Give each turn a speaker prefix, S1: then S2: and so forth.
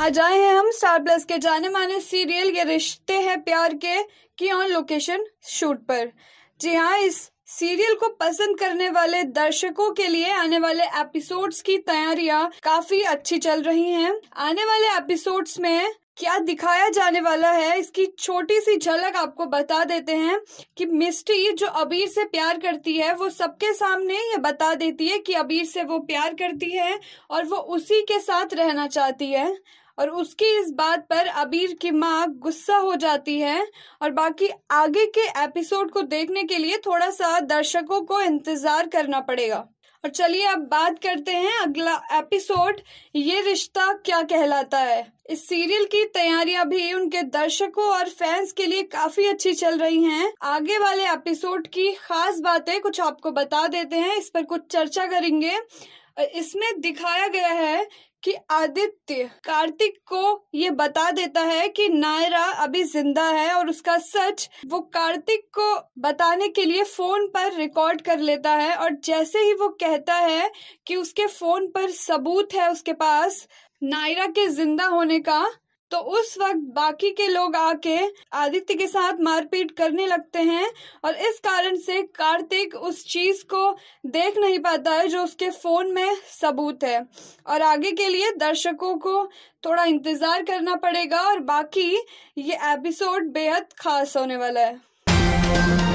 S1: आज आए हैं हम स्टार प्लस के जाने माने सीरियल ये रिश्ते हैं प्यार के की ऑन लोकेशन शूट पर जी हाँ इस सीरियल को पसंद करने वाले दर्शकों के लिए आने वाले एपिसोड्स की तैयारियां काफी अच्छी चल रही हैं। आने वाले एपिसोड्स में क्या दिखाया जाने वाला है इसकी छोटी सी झलक आपको बता देते हैं कि मिस्टी जो अबीर से प्यार करती है वो सबके सामने ये बता देती है कि अबीर से वो प्यार करती है और वो उसी के साथ रहना चाहती है और उसकी इस बात पर अबीर की माँ गुस्सा हो जाती है और बाकी आगे के एपिसोड को देखने के लिए थोड़ा सा दर्शकों को इंतजार करना पड़ेगा और चलिए अब बात करते हैं अगला एपिसोड ये रिश्ता क्या कहलाता है इस सीरियल की तैयारियां भी उनके दर्शकों और फैंस के लिए काफी अच्छी चल रही हैं। आगे वाले एपिसोड की खास बातें कुछ आपको बता देते हैं इस पर कुछ चर्चा करेंगे इसमें दिखाया गया है कि आदित्य कार्तिक को ये बता देता है कि नायरा अभी जिंदा है और उसका सच वो कार्तिक को बताने के लिए फोन पर रिकॉर्ड कर लेता है और जैसे ही वो कहता है कि उसके फोन पर सबूत है उसके पास नायरा के जिंदा होने का तो उस वक्त बाकी के लोग आके आदित्य के साथ मारपीट करने लगते हैं और इस कारण से कार्तिक उस चीज को देख नहीं पाता है जो उसके फोन में सबूत है और आगे के लिए दर्शकों को थोड़ा इंतजार करना पड़ेगा और बाकी ये एपिसोड बेहद खास होने वाला है